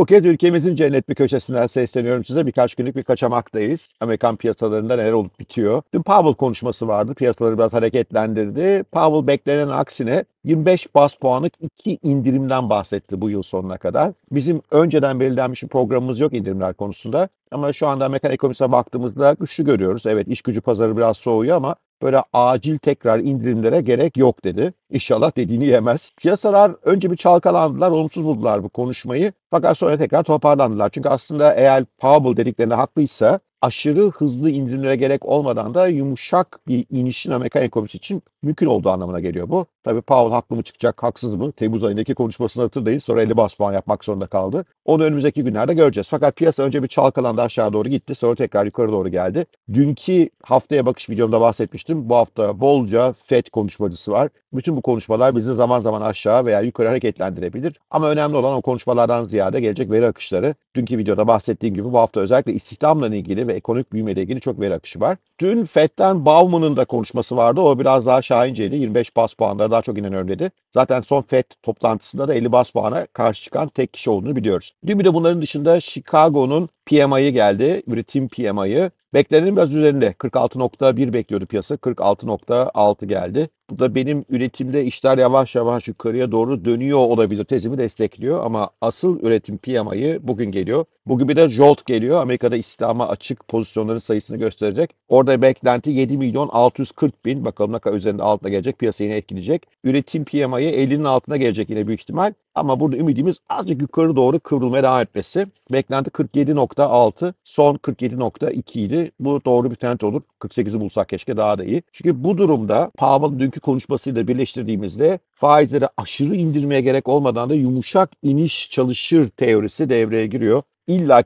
Bu kez ülkemizin cennet bir köşesinden sesleniyorum size. Birkaç günlük bir kaçamaktayız. Amerikan piyasalarında neler olup bitiyor. Dün Powell konuşması vardı. Piyasaları biraz hareketlendirdi. Powell beklenen aksine 25 bas puanlık iki indirimden bahsetti bu yıl sonuna kadar. Bizim önceden belirlenmiş bir programımız yok indirimler konusunda. Ama şu anda Amerikan ekonomisine baktığımızda güçlü görüyoruz. Evet iş gücü pazarı biraz soğuyor ama böyle acil tekrar indirimlere gerek yok dedi. İnşallah dediğini yemez. Piyasalar önce bir çalkalandılar, olumsuz buldular bu konuşmayı. Fakat sonra tekrar toparlandılar. Çünkü aslında eğer Powell dediklerine haklıysa aşırı hızlı indirilmeye gerek olmadan da yumuşak bir inişin Amerikan ekonomisi için mümkün olduğu anlamına geliyor bu. Tabii Powell haklı mı çıkacak, haksız mı? Temmuz ayındaki konuşmasını hatırlayın. Sonra 50 bas puan yapmak zorunda kaldı. Onu önümüzdeki günlerde göreceğiz. Fakat piyasa önce bir çalkalandı aşağı doğru gitti. Sonra tekrar yukarı doğru geldi. Dünkü haftaya bakış videomda bahsetmiştim. Bu hafta bolca FED konuşmacısı var. Bütün bu konuşmalar bizi zaman zaman aşağı veya yukarı hareketlendirebilir. Ama önemli olan o konuşmalardan ziyade ziyade gelecek veri akışları. Dünkü videoda bahsettiğim gibi bu hafta özellikle istihdamla ilgili ve ekonomik büyüme ile ilgili çok veri akışı var. Dün FED'den Bauman'ın da konuşması vardı. O biraz daha şahinceydi. 25 bas puanlara daha çok inen önledi. Zaten son FED toplantısında da 50 bas puana karşı çıkan tek kişi olduğunu biliyoruz. Dün bir de bunların dışında Chicago'nun PMI'yi geldi. Üretim PMI'yi. Beklenenin biraz üzerinde. 46.1 bekliyordu piyasa. 46.6 geldi. Bu da benim üretimde işler yavaş yavaş yukarıya doğru dönüyor olabilir tezimi destekliyor. Ama asıl üretim PMI'yi bugün geliyor. Bugün bir de Jolt geliyor. Amerika'da istihdama açık pozisyonların sayısını gösterecek. Orada beklenti 7 milyon 640 bin. Bakalım ne kadar üzerinde altına gelecek. piyasayı yine etkileyecek. Üretim PMI'yi 50'nin altına gelecek yine büyük ihtimal. Ama burada ümidimiz azıcık yukarı doğru kıvrılmaya devam etmesi. Beklenti 47.6, son 47.2 idi. Bu doğru bir trend olur. 48'i bulsak keşke daha da iyi. Çünkü bu durumda Powell'ın dünkü konuşmasıyla birleştirdiğimizde faizleri aşırı indirmeye gerek olmadan da yumuşak iniş çalışır teorisi devreye giriyor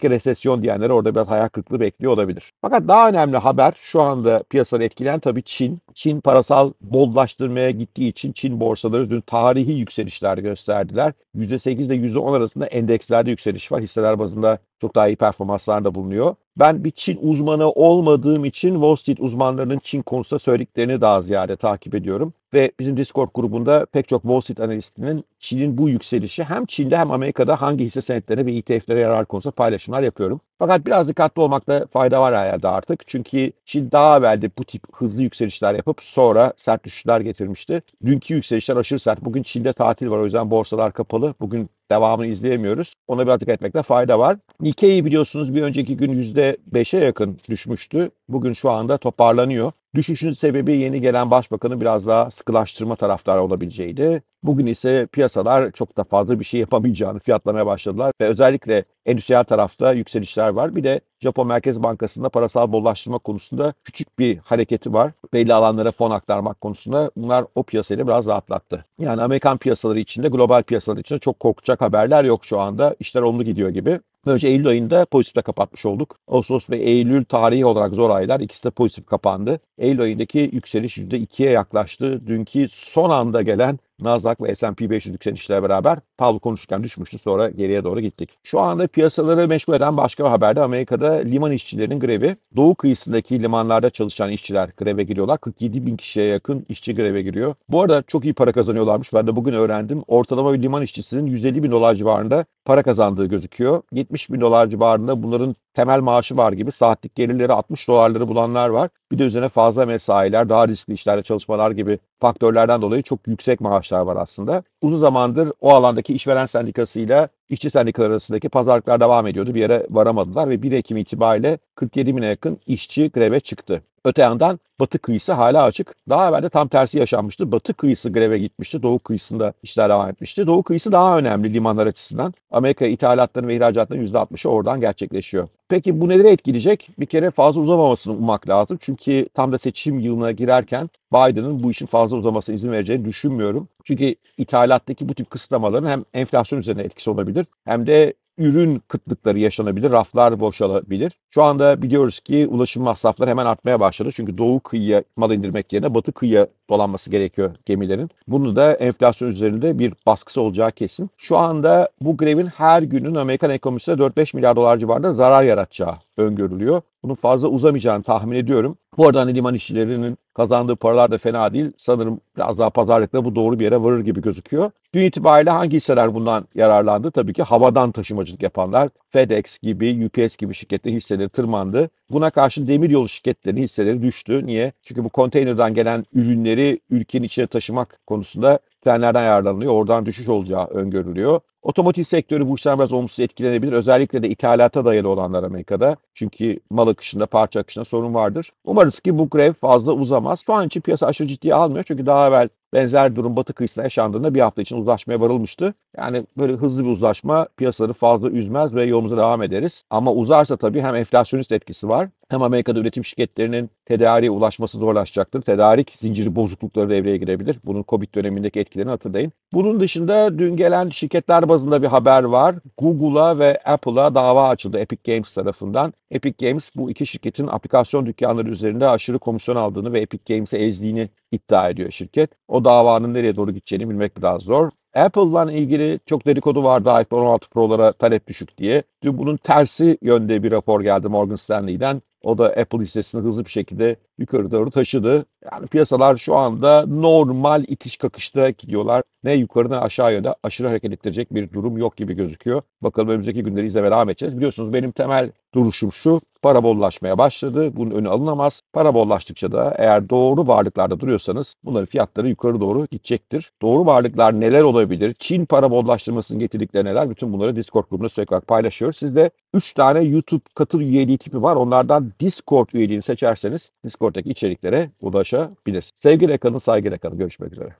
ki resesyon diyenler orada biraz hayal kırıklığı bekliyor olabilir. Fakat daha önemli haber şu anda piyasaları etkilen tabii Çin. Çin parasal bollaştırmaya gittiği için Çin borsaları dün tarihi yükselişler gösterdiler. %8 ile %10 arasında endekslerde yükseliş var. Hisseler bazında çok daha iyi performanslarda bulunuyor. Ben bir Çin uzmanı olmadığım için Wall Street uzmanlarının Çin konusunda söylediklerini daha ziyade takip ediyorum. Ve bizim Discord grubunda pek çok Wall Street analistinin Çin'in bu yükselişi hem Çin'de hem Amerika'da hangi hisse senetlerine ve ETF'lere yarar konusunda paylaşımlar yapıyorum. Fakat biraz dikkatli olmakta fayda var herhalde artık. Çünkü Çin daha evvelde bu tip hızlı yükselişler yapıp sonra sert düşüşler getirmişti. Dünkü yükselişler aşırı sert. Bugün Çin'de tatil var o yüzden borsalar kapalı kapalı. Bugün devamını izleyemiyoruz. Ona bir atık etmekte fayda var. Nikkei biliyorsunuz bir önceki gün %5'e yakın düşmüştü. Bugün şu anda toparlanıyor. Düşüşün sebebi yeni gelen başbakanın biraz daha sıkılaştırma taraftarı olabileceğiydi. Bugün ise piyasalar çok da fazla bir şey yapamayacağını fiyatlamaya başladılar ve özellikle endüstriyel tarafta yükselişler var. Bir de Japon Merkez Bankası'nda parasal bollaştırma konusunda küçük bir hareketi var. Belli alanlara fon aktarmak konusunda bunlar o piyasayı biraz rahatlattı. Yani Amerikan piyasaları içinde, global piyasalar içinde çok korkacak haberler yok şu anda. İşler olumlu gidiyor gibi. Böylece Eylül ayında pozitifle kapatmış olduk. Ağustos ve Eylül tarihi olarak zor aylar. ikisi de pozitif kapandı. Eylül ayındaki yükseliş %2'ye yaklaştı. Dünkü son anda gelen Nasdaq ve S&P 500 yükselişle beraber Powell konuşurken düşmüştü sonra geriye doğru gittik. Şu anda piyasaları meşgul eden başka bir haber de Amerika'da liman işçilerinin grevi. Doğu kıyısındaki limanlarda çalışan işçiler greve giriyorlar. 47 bin kişiye yakın işçi greve giriyor. Bu arada çok iyi para kazanıyorlarmış. Ben de bugün öğrendim. Ortalama bir liman işçisinin 150 bin dolar civarında para kazandığı gözüküyor. 70 bin dolar civarında bunların temel maaşı var gibi saatlik gelirleri 60 dolarları bulanlar var. Bir de üzerine fazla mesailer, daha riskli işlerde çalışmalar gibi faktörlerden dolayı çok yüksek maaşlar var aslında. Uzun zamandır o alandaki işveren sendikasıyla işçi sendikaları arasındaki pazarlıklar devam ediyordu. Bir yere varamadılar ve 1 Ekim itibariyle 47 bine yakın işçi greve çıktı. Öte yandan batı kıyısı hala açık. Daha evvel de tam tersi yaşanmıştı. Batı kıyısı greve gitmişti. Doğu kıyısında işler devam etmişti. Doğu kıyısı daha önemli limanlar açısından. Amerika ithalatlarının ve ihracatlarının %60'ı oradan gerçekleşiyor. Peki bu neleri etkileyecek? Bir kere fazla uzamamasını ummak lazım. Çünkü tam da seçim yılına girerken Biden'ın bu işin fazla uzamasına izin vereceğini düşünmüyorum. Çünkü ithalattaki bu tip kısıtlamaların hem enflasyon üzerine etkisi olabilir hem de ürün kıtlıkları yaşanabilir, raflar boşalabilir. Şu anda biliyoruz ki ulaşım masrafları hemen artmaya başladı. Çünkü doğu kıyıya mal indirmek yerine batı kıyıya dolanması gerekiyor gemilerin. Bunu da enflasyon üzerinde bir baskısı olacağı kesin. Şu anda bu grevin her günün Amerikan ekonomisine 4-5 milyar dolar civarında zarar yaratacağı öngörülüyor. bunu fazla uzamayacağını tahmin ediyorum. Bu arada hani liman işçilerinin kazandığı paralar da fena değil. Sanırım biraz daha pazarlıkla bu doğru bir yere varır gibi gözüküyor. Dün itibariyle hangi hisseler bundan yararlandı? Tabii ki havadan taşımacılık yapanlar. FedEx gibi, UPS gibi şirketlerin hisseleri tırmandı. Buna karşın demiryolu şirketlerinin hisseleri düştü. Niye? Çünkü bu konteynerdan gelen ürünleri ülkenin içine taşımak konusunda trenlerden yararlanılıyor. Oradan düşüş olacağı öngörülüyor. Otomotiv sektörü bu işten biraz olumsuz etkilenebilir. Özellikle de ithalata dayalı olanlar Amerika'da. Çünkü mal akışında, parça akışında sorun vardır. Umarız ki bu grev fazla uzamaz. Şu an için piyasa aşırı ciddiye almıyor. Çünkü daha evvel benzer durum Batı kıyısında yaşandığında bir hafta için uzlaşmaya varılmıştı. Yani böyle hızlı bir uzlaşma piyasaları fazla üzmez ve yolumuza devam ederiz. Ama uzarsa tabii hem enflasyonist etkisi var hem Amerika'da üretim şirketlerinin tedariğe ulaşması zorlaşacaktır. Tedarik zinciri bozuklukları devreye girebilir. Bunun Covid dönemindeki etkilerini hatırlayın. Bunun dışında dün gelen şirketler bazında bir haber var. Google'a ve Apple'a dava açıldı Epic Games tarafından. Epic Games bu iki şirketin aplikasyon dükkanları üzerinde aşırı komisyon aldığını ve Epic Games'e ezdiğini iddia ediyor şirket. O davanın nereye doğru gideceğini bilmek biraz zor. Apple'la ilgili çok dedikodu vardı iPhone 16 Pro'lara talep düşük diye. Dün bunun tersi yönde bir rapor geldi Morgan Stanley'den. O da Apple hissesini hızlı bir şekilde yukarı doğru taşıdı. Yani piyasalar şu anda normal itiş kakışta gidiyorlar. Ne yukarı ne aşağı yönde aşırı hareket ettirecek bir durum yok gibi gözüküyor. Bakalım önümüzdeki günleri izlemeye devam edeceğiz. Biliyorsunuz benim temel duruşum şu. Para bollaşmaya başladı. Bunun önü alınamaz. Para bollaştıkça da eğer doğru varlıklarda duruyorsanız bunların fiyatları yukarı doğru gidecektir. Doğru varlıklar neler olabilir? Çin para bollaştırmasının getirdikleri neler? Bütün bunları Discord grubunda sürekli olarak paylaşıyoruz. Sizde 3 tane YouTube katıl üyeliği tipi var. Onlardan Discord üyeliğini seçerseniz Discord'daki içeriklere ulaşabilirsiniz. Sevgiyle kalın, saygıyla kalın. Görüşmek üzere.